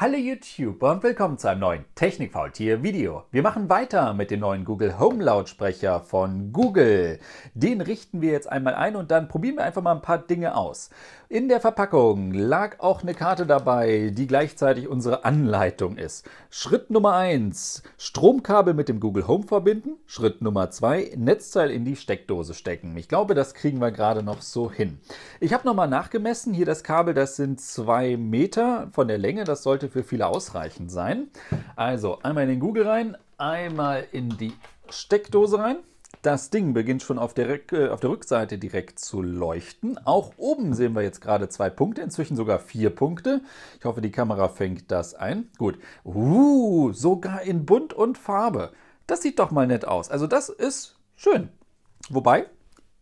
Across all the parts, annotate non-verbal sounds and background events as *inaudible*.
Hallo YouTuber und willkommen zu einem neuen technik Technikfaultier-Video. Wir machen weiter mit dem neuen Google Home Lautsprecher von Google. Den richten wir jetzt einmal ein und dann probieren wir einfach mal ein paar Dinge aus. In der Verpackung lag auch eine Karte dabei, die gleichzeitig unsere Anleitung ist. Schritt Nummer 1, Stromkabel mit dem Google Home verbinden. Schritt Nummer 2, Netzteil in die Steckdose stecken. Ich glaube, das kriegen wir gerade noch so hin. Ich habe nochmal nachgemessen, hier das Kabel, das sind 2 Meter von der Länge, das sollte für viele ausreichend sein. Also einmal in den Google rein, einmal in die Steckdose rein. Das Ding beginnt schon auf der, äh, auf der, Rückseite direkt zu leuchten. Auch oben sehen wir jetzt gerade zwei Punkte, inzwischen sogar vier Punkte. Ich hoffe, die Kamera fängt das ein. Gut. Uh, sogar in Bunt und Farbe. Das sieht doch mal nett aus. Also das ist schön. Wobei,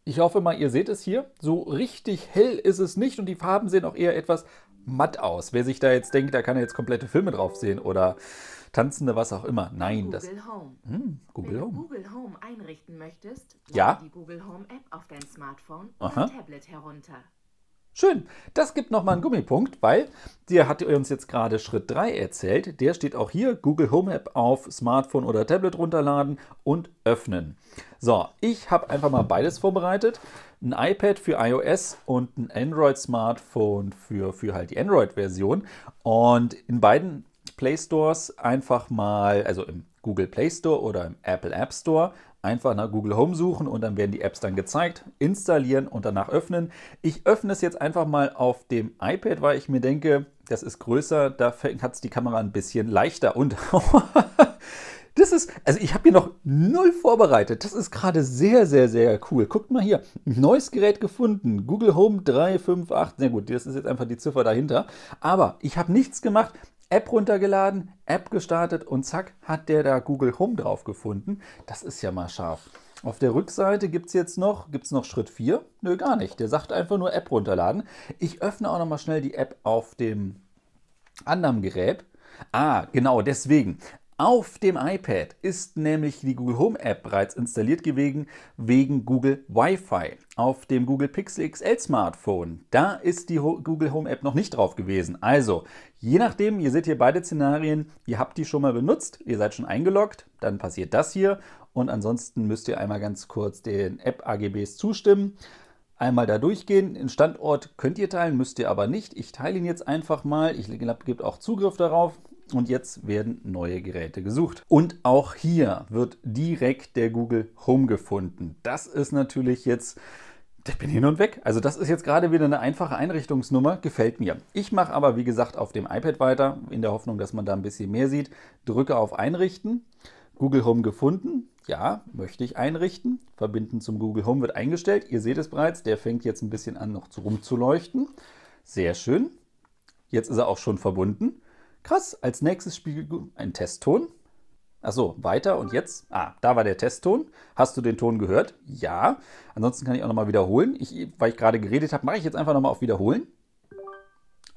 ich hoffe mal, ihr seht es hier, so richtig hell ist es nicht und die Farben sehen auch eher etwas matt aus. Wer sich da jetzt denkt, da kann er jetzt komplette Filme drauf sehen oder tanzende was auch immer. Nein, Google das. Home. Hm, Google Wenn Home. du Google Home einrichten möchtest, ja? die Google Home App auf dein Smartphone Aha. oder Tablet herunter. Schön, das gibt nochmal einen Gummipunkt, weil der hat uns jetzt gerade Schritt 3 erzählt. Der steht auch hier, Google Home App auf Smartphone oder Tablet runterladen und öffnen. So, ich habe einfach mal beides vorbereitet ein iPad für iOS und ein Android-Smartphone für, für halt die Android-Version. Und in beiden Play Stores einfach mal, also im Google Play Store oder im Apple App Store, einfach nach Google Home suchen und dann werden die Apps dann gezeigt, installieren und danach öffnen. Ich öffne es jetzt einfach mal auf dem iPad, weil ich mir denke, das ist größer, da hat es die Kamera ein bisschen leichter und *laughs* Das ist, also ich habe hier noch null vorbereitet. Das ist gerade sehr, sehr, sehr cool. Guckt mal hier, neues Gerät gefunden. Google Home 358. Na gut, das ist jetzt einfach die Ziffer dahinter. Aber ich habe nichts gemacht. App runtergeladen, App gestartet und zack, hat der da Google Home drauf gefunden. Das ist ja mal scharf. Auf der Rückseite gibt es jetzt noch, gibt's noch Schritt 4? Nö, gar nicht. Der sagt einfach nur App runterladen. Ich öffne auch nochmal schnell die App auf dem anderen Gerät. Ah, genau, deswegen. Auf dem iPad ist nämlich die Google Home App bereits installiert gewesen wegen Google Wi-Fi. Auf dem Google Pixel XL Smartphone, da ist die Google Home App noch nicht drauf gewesen. Also, je nachdem, ihr seht hier beide Szenarien, ihr habt die schon mal benutzt, ihr seid schon eingeloggt, dann passiert das hier und ansonsten müsst ihr einmal ganz kurz den App AGBs zustimmen. Einmal da durchgehen, den Standort könnt ihr teilen, müsst ihr aber nicht. Ich teile ihn jetzt einfach mal, ich gebe auch Zugriff darauf und jetzt werden neue Geräte gesucht. Und auch hier wird direkt der Google Home gefunden. Das ist natürlich jetzt ich bin hin und weg. Also das ist jetzt gerade wieder eine einfache Einrichtungsnummer, gefällt mir. Ich mache aber, wie gesagt, auf dem iPad weiter, in der Hoffnung, dass man da ein bisschen mehr sieht. Drücke auf Einrichten, Google Home gefunden. Ja, möchte ich einrichten. Verbinden zum Google Home wird eingestellt. Ihr seht es bereits, der fängt jetzt ein bisschen an, noch rumzuleuchten. Sehr schön. Jetzt ist er auch schon verbunden. Krass, als nächstes spiegelt ein Testton. Achso, weiter und jetzt. Ah, da war der Testton. Hast du den Ton gehört? Ja. Ansonsten kann ich auch nochmal wiederholen. Ich, weil ich gerade geredet habe, mache ich jetzt einfach nochmal auf Wiederholen.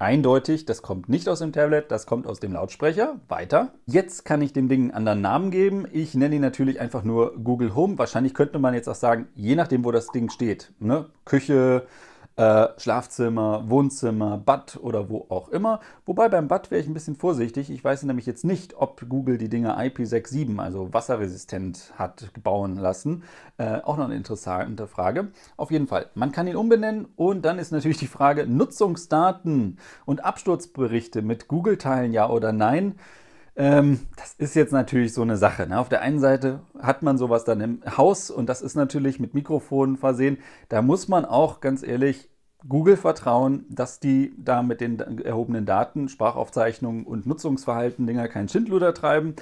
Eindeutig, das kommt nicht aus dem Tablet, das kommt aus dem Lautsprecher. Weiter. Jetzt kann ich dem Ding einen anderen Namen geben. Ich nenne ihn natürlich einfach nur Google Home. Wahrscheinlich könnte man jetzt auch sagen, je nachdem, wo das Ding steht. Ne? Küche, äh, Schlafzimmer, Wohnzimmer, Bad oder wo auch immer. Wobei beim Bad wäre ich ein bisschen vorsichtig. Ich weiß nämlich jetzt nicht, ob Google die Dinge IP67, also wasserresistent, hat bauen lassen. Äh, auch noch eine interessante Frage. Auf jeden Fall, man kann ihn umbenennen und dann ist natürlich die Frage Nutzungsdaten und Absturzberichte mit Google teilen, ja oder nein ähm, das ist jetzt natürlich so eine Sache. Ne? Auf der einen Seite hat man sowas dann im Haus und das ist natürlich mit Mikrofonen versehen. Da muss man auch ganz ehrlich Google vertrauen, dass die da mit den erhobenen Daten, Sprachaufzeichnungen und Nutzungsverhalten Dinger keinen Schindluder treiben.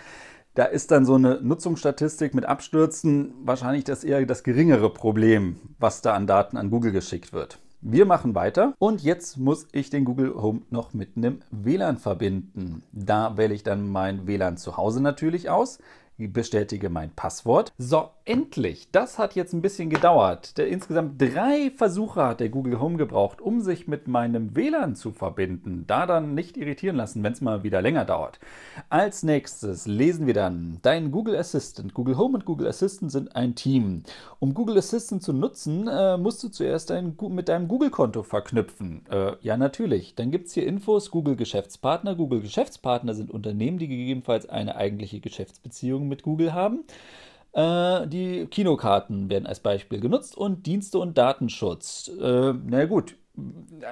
Da ist dann so eine Nutzungsstatistik mit Abstürzen wahrscheinlich das eher das geringere Problem, was da an Daten an Google geschickt wird. Wir machen weiter und jetzt muss ich den Google Home noch mit einem WLAN verbinden. Da wähle ich dann mein WLAN zu Hause natürlich aus bestätige mein Passwort. So, endlich. Das hat jetzt ein bisschen gedauert. Der, insgesamt drei Versuche hat der Google Home gebraucht, um sich mit meinem WLAN zu verbinden. Da dann nicht irritieren lassen, wenn es mal wieder länger dauert. Als nächstes lesen wir dann dein Google Assistant. Google Home und Google Assistant sind ein Team. Um Google Assistant zu nutzen, äh, musst du zuerst dein, mit deinem Google-Konto verknüpfen. Äh, ja, natürlich. Dann gibt es hier Infos Google Geschäftspartner. Google Geschäftspartner sind Unternehmen, die gegebenenfalls eine eigentliche Geschäftsbeziehung mit Google haben. Äh, die Kinokarten werden als Beispiel genutzt und Dienste und Datenschutz. Äh, na gut,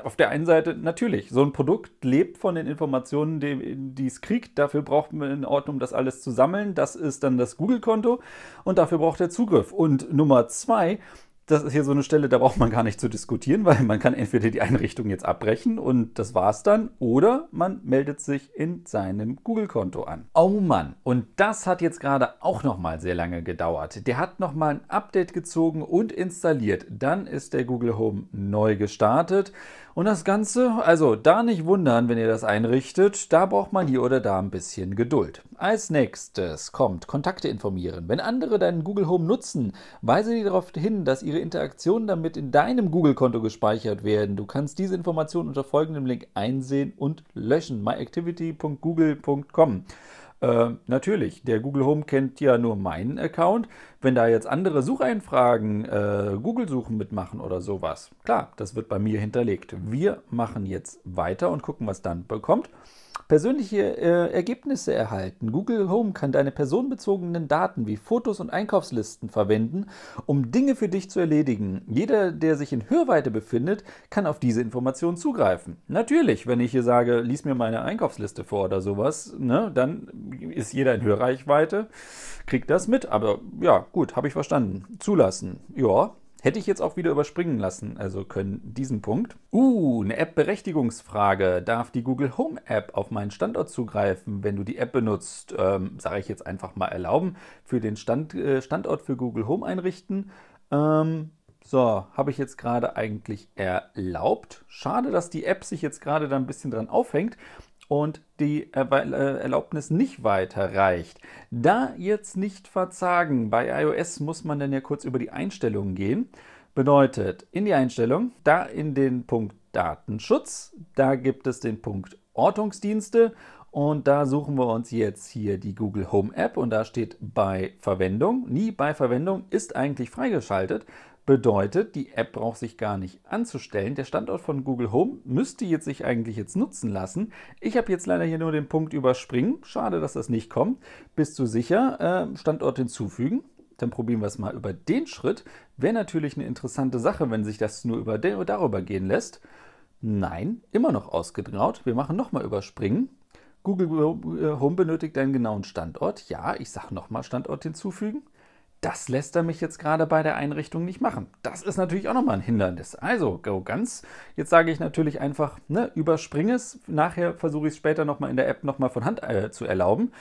auf der einen Seite natürlich, so ein Produkt lebt von den Informationen, die, die es kriegt. Dafür braucht man in Ordnung, das alles zu sammeln. Das ist dann das Google-Konto und dafür braucht er Zugriff. Und Nummer zwei, das ist hier so eine Stelle, da braucht man gar nicht zu diskutieren, weil man kann entweder die Einrichtung jetzt abbrechen und das war's dann, oder man meldet sich in seinem Google-Konto an. Oh Mann, und das hat jetzt gerade auch nochmal sehr lange gedauert. Der hat nochmal ein Update gezogen und installiert. Dann ist der Google Home neu gestartet. Und das Ganze, also da nicht wundern, wenn ihr das einrichtet, da braucht man hier oder da ein bisschen Geduld. Als nächstes kommt Kontakte informieren. Wenn andere deinen Google Home nutzen, weise die darauf hin, dass ihre Interaktionen damit in deinem Google-Konto gespeichert werden. Du kannst diese Informationen unter folgendem Link einsehen und löschen. myactivity.google.com ähm, natürlich, der Google Home kennt ja nur meinen Account. Wenn da jetzt andere Sucheinfragen, äh, Google-Suchen mitmachen oder sowas, klar, das wird bei mir hinterlegt. Wir machen jetzt weiter und gucken, was dann bekommt persönliche äh, Ergebnisse erhalten. Google Home kann deine personenbezogenen Daten wie Fotos und Einkaufslisten verwenden, um Dinge für dich zu erledigen. Jeder, der sich in Hörweite befindet, kann auf diese Informationen zugreifen. Natürlich, wenn ich hier sage, lies mir meine Einkaufsliste vor oder sowas, ne, dann ist jeder in Hörreichweite, kriegt das mit. Aber ja, gut, habe ich verstanden. Zulassen. Ja, Hätte ich jetzt auch wieder überspringen lassen, also können diesen Punkt. Uh, eine App-Berechtigungsfrage. Darf die Google Home App auf meinen Standort zugreifen, wenn du die App benutzt? Ähm, Sage ich jetzt einfach mal erlauben. Für den Stand, äh, Standort für Google Home einrichten. Ähm, so, habe ich jetzt gerade eigentlich erlaubt. Schade, dass die App sich jetzt gerade da ein bisschen dran aufhängt und die äh, Erlaubnis nicht weiter reicht. Da jetzt nicht verzagen, bei iOS muss man dann ja kurz über die Einstellungen gehen. Bedeutet, in die Einstellung, da in den Punkt Datenschutz, da gibt es den Punkt Ortungsdienste und da suchen wir uns jetzt hier die Google Home App und da steht bei Verwendung. Nie bei Verwendung ist eigentlich freigeschaltet, Bedeutet, die App braucht sich gar nicht anzustellen. Der Standort von Google Home müsste jetzt sich eigentlich jetzt nutzen lassen. Ich habe jetzt leider hier nur den Punkt überspringen. Schade, dass das nicht kommt. Bist du sicher? Ähm, Standort hinzufügen dann probieren wir es mal über den Schritt. Wäre natürlich eine interessante Sache, wenn sich das nur über darüber gehen lässt. Nein, immer noch ausgegraut. Wir machen nochmal überspringen. Google äh, Home benötigt einen genauen Standort. Ja, ich sage nochmal Standort hinzufügen das lässt er mich jetzt gerade bei der Einrichtung nicht machen. Das ist natürlich auch nochmal ein Hindernis. Also, go ganz. Jetzt sage ich natürlich einfach, ne, überspringe es. Nachher versuche ich es später nochmal in der App nochmal von Hand äh, zu erlauben.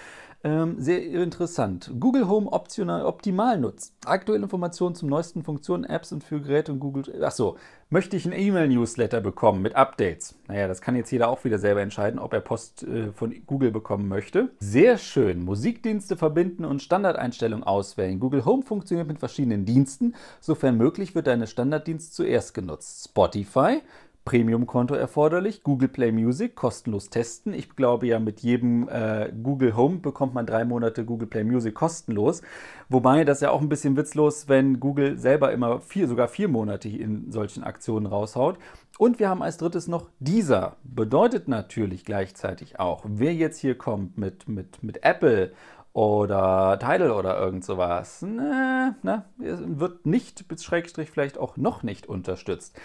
Ähm, sehr interessant. Google Home optional, optimal nutzt. Aktuelle Informationen zum neuesten Funktionen, Apps und für Geräte und Google. Achso, möchte ich einen E-Mail-Newsletter bekommen mit Updates? Naja, das kann jetzt jeder auch wieder selber entscheiden, ob er Post äh, von Google bekommen möchte. Sehr schön. Musikdienste verbinden und Standardeinstellungen auswählen. Google Home funktioniert mit verschiedenen Diensten. Sofern möglich, wird deine Standarddienst zuerst genutzt. Spotify Premium-Konto erforderlich. Google Play Music kostenlos testen. Ich glaube ja, mit jedem äh, Google Home bekommt man drei Monate Google Play Music kostenlos. Wobei das ja auch ein bisschen witzlos, wenn Google selber immer vier, sogar vier Monate in solchen Aktionen raushaut. Und wir haben als drittes noch dieser. Bedeutet natürlich gleichzeitig auch, wer jetzt hier kommt mit, mit, mit Apple oder Tidal oder irgend sowas, na, ne, na, ne, wird nicht bis Schrägstrich vielleicht auch noch nicht unterstützt.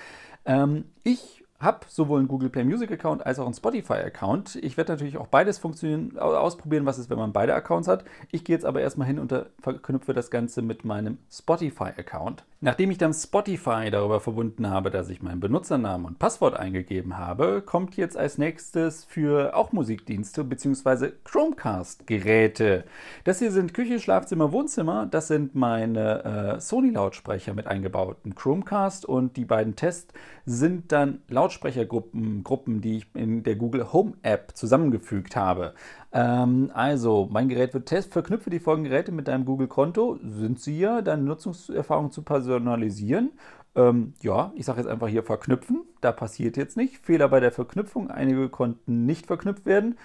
Ähm, ich habe sowohl einen Google Play Music Account als auch einen Spotify Account. Ich werde natürlich auch beides funktionieren, ausprobieren, was ist, wenn man beide Accounts hat. Ich gehe jetzt aber erstmal hin und äh, verknüpfe das Ganze mit meinem Spotify Account. Nachdem ich dann Spotify darüber verbunden habe, dass ich meinen Benutzernamen und Passwort eingegeben habe, kommt jetzt als nächstes für auch Musikdienste bzw. Chromecast Geräte. Das hier sind Küche, Schlafzimmer, Wohnzimmer. Das sind meine äh, Sony Lautsprecher mit eingebauten Chromecast und die beiden Tests sind dann laut Lautsprechergruppen, Gruppen, die ich in der Google Home App zusammengefügt habe. Ähm, also, mein Gerät wird test, verknüpfe die folgenden Geräte mit deinem Google-Konto, sind sie ja, deine Nutzungserfahrung zu personalisieren. Ähm, ja, ich sage jetzt einfach hier verknüpfen, da passiert jetzt nicht. Fehler bei der Verknüpfung, einige konnten nicht verknüpft werden.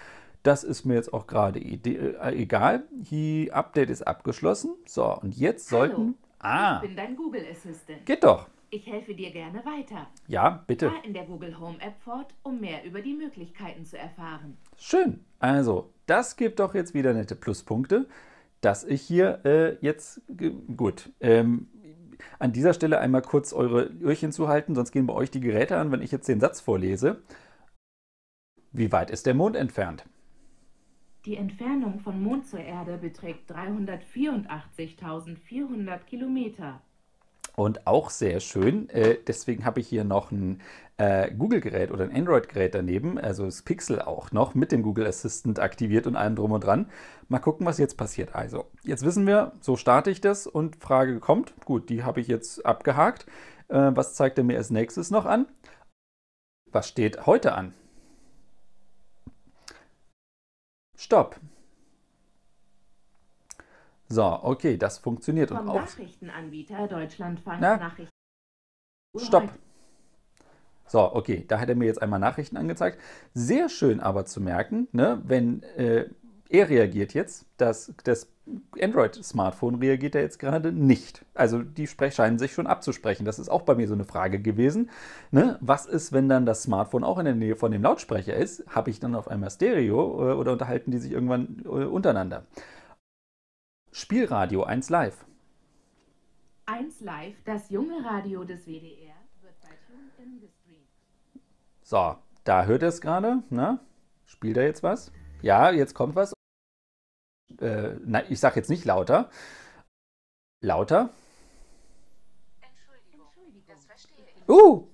Das ist mir jetzt auch gerade äh, egal. Die Update ist abgeschlossen. So, und jetzt Hallo, sollten. Ah. Ich bin dein Google Assistant. Geht doch. Ich helfe dir gerne weiter. Ja, bitte. Fahr in der Google Home App fort, um mehr über die Möglichkeiten zu erfahren. Schön. Also, das gibt doch jetzt wieder nette Pluspunkte, dass ich hier äh, jetzt gut. Ähm, an dieser Stelle einmal kurz eure Öhrchen zuhalten, sonst gehen bei euch die Geräte an, wenn ich jetzt den Satz vorlese. Wie weit ist der Mond entfernt? Die Entfernung von Mond zur Erde beträgt 384.400 Kilometer. Und auch sehr schön, äh, deswegen habe ich hier noch ein äh, Google-Gerät oder ein Android-Gerät daneben, also das Pixel auch noch mit dem Google Assistant aktiviert und allem drum und dran. Mal gucken, was jetzt passiert. Also, jetzt wissen wir, so starte ich das und Frage kommt. Gut, die habe ich jetzt abgehakt. Äh, was zeigt er mir als nächstes noch an? Was steht heute an? Stopp. So, okay, das funktioniert. Vom und auch. Nachrichtenanbieter Deutschlandfunk Na? Nachrichten. Stopp. So, okay, da hat er mir jetzt einmal Nachrichten angezeigt. Sehr schön aber zu merken, ne, wenn äh, er reagiert jetzt, das, das Android-Smartphone reagiert er jetzt gerade nicht. Also die scheinen sich schon abzusprechen. Das ist auch bei mir so eine Frage gewesen. Ne? Was ist, wenn dann das Smartphone auch in der Nähe von dem Lautsprecher ist? Habe ich dann auf einmal Stereo äh, oder unterhalten die sich irgendwann äh, untereinander? Spielradio 1 Live. 1 Live, das junge Radio des WDR, wird bei TuneIn gestreamt. So, da hört ihr es gerade, ne? Spielt er jetzt was? Ja, jetzt kommt was. Äh, nein, ich sag jetzt nicht lauter. Lauter? Entschuldigung, das verstehe ich. Uh!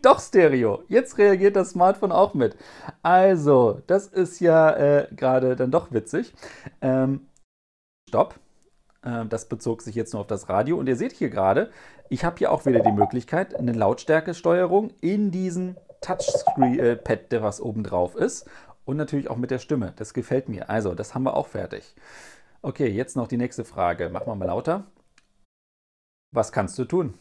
*laughs* Doch Stereo. Jetzt reagiert das Smartphone auch mit. Also, das ist ja äh, gerade dann doch witzig. Ähm, Stopp. Äh, das bezog sich jetzt nur auf das Radio. Und ihr seht hier gerade, ich habe hier auch wieder die Möglichkeit, eine Lautstärkesteuerung in diesem Touchscreen-Pad, äh, der was oben drauf ist. Und natürlich auch mit der Stimme. Das gefällt mir. Also, das haben wir auch fertig. Okay, jetzt noch die nächste Frage. Machen wir mal lauter. Was kannst du tun?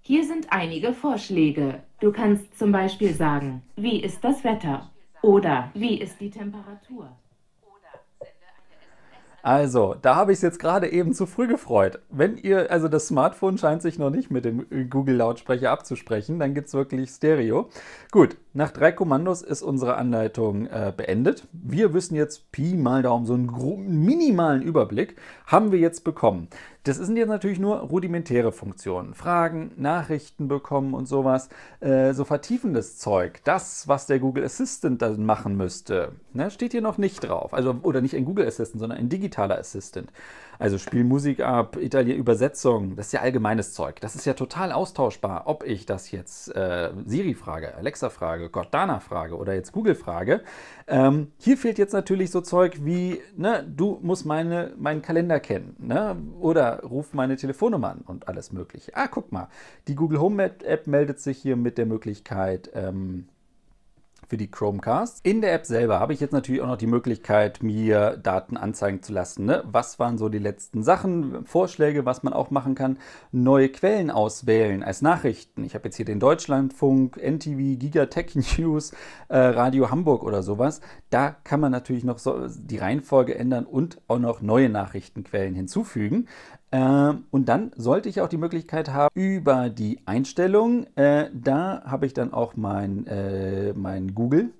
Hier sind einige Vorschläge. Du kannst zum Beispiel sagen, wie ist das Wetter? Oder wie ist die Temperatur? Also, da habe ich es jetzt gerade eben zu früh gefreut. Wenn ihr, also das Smartphone scheint sich noch nicht mit dem äh, Google-Lautsprecher abzusprechen, dann gibt es wirklich Stereo. Gut, nach drei Kommandos ist unsere Anleitung äh, beendet. Wir wissen jetzt Pi mal Daumen, so einen minimalen Überblick haben wir jetzt bekommen. Das sind jetzt natürlich nur rudimentäre Funktionen. Fragen, Nachrichten bekommen und sowas. Äh, so vertiefendes Zeug, das, was der Google Assistant dann machen müsste, ne, steht hier noch nicht drauf. Also, oder nicht ein Google Assistant, sondern ein digitaler Assistant. Also spiel Musik ab, Italien, Übersetzung, das ist ja allgemeines Zeug. Das ist ja total austauschbar, ob ich das jetzt äh, Siri frage, Alexa frage Frage, danach Frage oder jetzt Google Frage. Ähm, hier fehlt jetzt natürlich so Zeug wie, ne, du musst meine, meinen Kalender kennen ne, oder ruf meine Telefonnummer an und alles Mögliche. Ah, guck mal, die Google Home App meldet sich hier mit der Möglichkeit, ähm, für die Chromecast. In der App selber habe ich jetzt natürlich auch noch die Möglichkeit, mir Daten anzeigen zu lassen. Ne? Was waren so die letzten Sachen, Vorschläge, was man auch machen kann. Neue Quellen auswählen als Nachrichten. Ich habe jetzt hier den Deutschlandfunk, NTV, Giga Tech News, äh, Radio Hamburg oder sowas. Da kann man natürlich noch so die Reihenfolge ändern und auch noch neue Nachrichtenquellen hinzufügen. Ähm, und dann sollte ich auch die Möglichkeit haben, über die Einstellung, äh, da habe ich dann auch mein, äh, mein Google.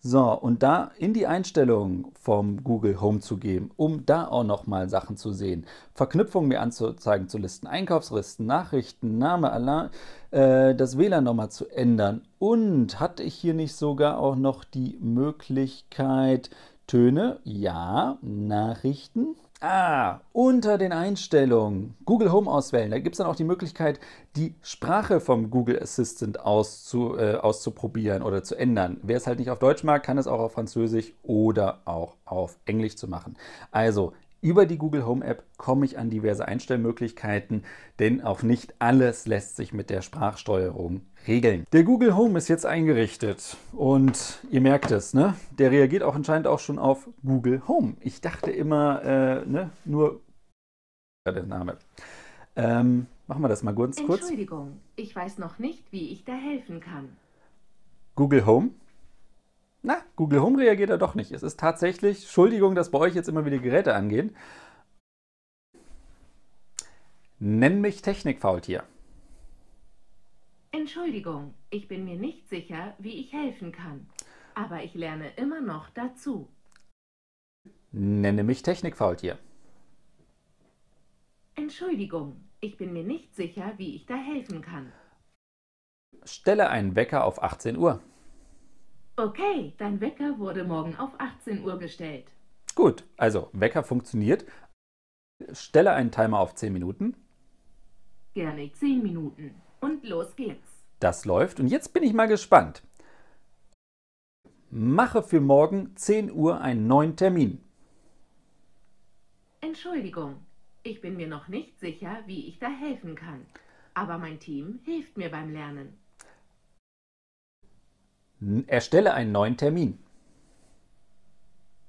So, und da in die Einstellung vom Google Home zu gehen, um da auch nochmal Sachen zu sehen. Verknüpfungen mir anzuzeigen zu Listen, Einkaufslisten, Nachrichten, Name, Alarm, äh, das WLAN nochmal zu ändern. Und hatte ich hier nicht sogar auch noch die Möglichkeit, Töne, ja, Nachrichten, Ah, unter den Einstellungen Google Home auswählen. Da gibt es dann auch die Möglichkeit, die Sprache vom Google Assistant auszu, äh, auszuprobieren oder zu ändern. Wer es halt nicht auf Deutsch mag, kann es auch auf Französisch oder auch auf Englisch zu machen. Also über die Google Home App komme ich an diverse Einstellmöglichkeiten, denn auch nicht alles lässt sich mit der Sprachsteuerung regeln. Der Google Home ist jetzt eingerichtet und ihr merkt es, ne? der reagiert auch anscheinend auch schon auf Google Home. Ich dachte immer, äh, ne? nur der Name. Ähm, machen wir das mal kurz. Entschuldigung, ich weiß noch nicht, wie ich da helfen kann. Google Home na, Google Home reagiert er doch nicht. Es ist tatsächlich, Entschuldigung, dass bei euch jetzt immer wieder Geräte angehen. Nenn mich Technikfaultier. Entschuldigung, ich bin mir nicht sicher, wie ich helfen kann. Aber ich lerne immer noch dazu. Nenne mich Technikfaultier. Entschuldigung, ich bin mir nicht sicher, wie ich da helfen kann. Stelle einen Wecker auf 18 Uhr. Okay, dein Wecker wurde morgen auf 18 Uhr gestellt. Gut, also Wecker funktioniert. Stelle einen Timer auf 10 Minuten. Gerne 10 Minuten. Und los geht's. Das läuft. Und jetzt bin ich mal gespannt. Mache für morgen 10 Uhr einen neuen Termin. Entschuldigung, ich bin mir noch nicht sicher, wie ich da helfen kann. Aber mein Team hilft mir beim Lernen. Erstelle einen neuen Termin.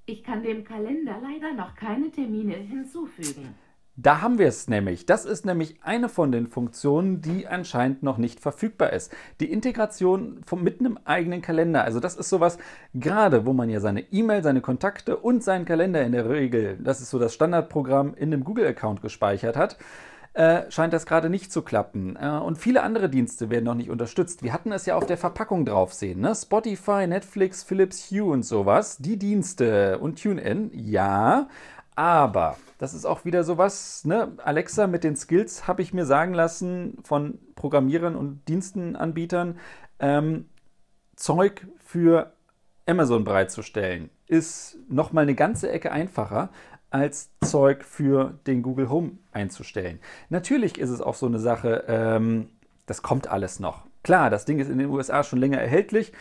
Ich kann dem Kalender leider noch keine Termine hinzufügen. Da haben wir es nämlich. Das ist nämlich eine von den Funktionen, die anscheinend noch nicht verfügbar ist. Die Integration von, mit einem eigenen Kalender. Also das ist sowas, gerade wo man ja seine E-Mail, seine Kontakte und seinen Kalender in der Regel, das ist so das Standardprogramm, in einem Google-Account gespeichert hat äh, scheint das gerade nicht zu klappen. Äh, und viele andere Dienste werden noch nicht unterstützt. Wir hatten es ja auf der Verpackung drauf sehen, ne? Spotify, Netflix, Philips Hue und sowas. Die Dienste und TuneIn, ja. Aber das ist auch wieder sowas, ne? Alexa mit den Skills habe ich mir sagen lassen von Programmierern und Dienstenanbietern, ähm, Zeug für Amazon bereitzustellen. Ist nochmal eine ganze Ecke einfacher, als Zeug für den Google Home einzustellen. Natürlich ist es auch so eine Sache, ähm, das kommt alles noch. Klar, das Ding ist in den USA schon länger erhältlich.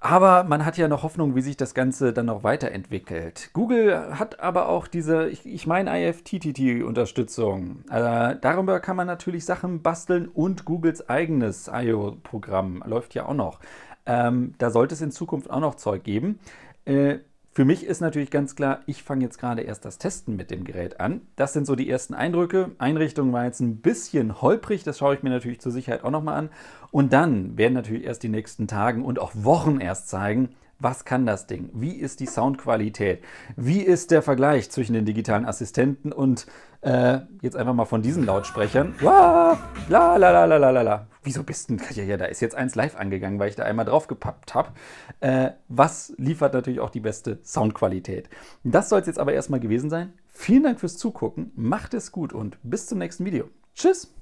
Aber man hat ja noch Hoffnung, wie sich das Ganze dann noch weiterentwickelt. Google hat aber auch diese, ich, ich meine, IFTTT-Unterstützung. Äh, darüber kann man natürlich Sachen basteln und Googles eigenes IO-Programm läuft ja auch noch. Ähm, da sollte es in Zukunft auch noch Zeug geben. Äh, für mich ist natürlich ganz klar, ich fange jetzt gerade erst das Testen mit dem Gerät an. Das sind so die ersten Eindrücke. Einrichtung war jetzt ein bisschen holprig, das schaue ich mir natürlich zur Sicherheit auch nochmal an. Und dann werden natürlich erst die nächsten Tagen und auch Wochen erst zeigen, was kann das Ding? Wie ist die Soundqualität? Wie ist der Vergleich zwischen den digitalen Assistenten und äh, jetzt einfach mal von diesen Lautsprechern? La la la la la la la. Wieso bist denn ja, ja, da ist jetzt eins live angegangen, weil ich da einmal draufgepappt habe. Äh, was liefert natürlich auch die beste Soundqualität? Das soll es jetzt aber erstmal gewesen sein. Vielen Dank fürs Zugucken, macht es gut und bis zum nächsten Video. Tschüss!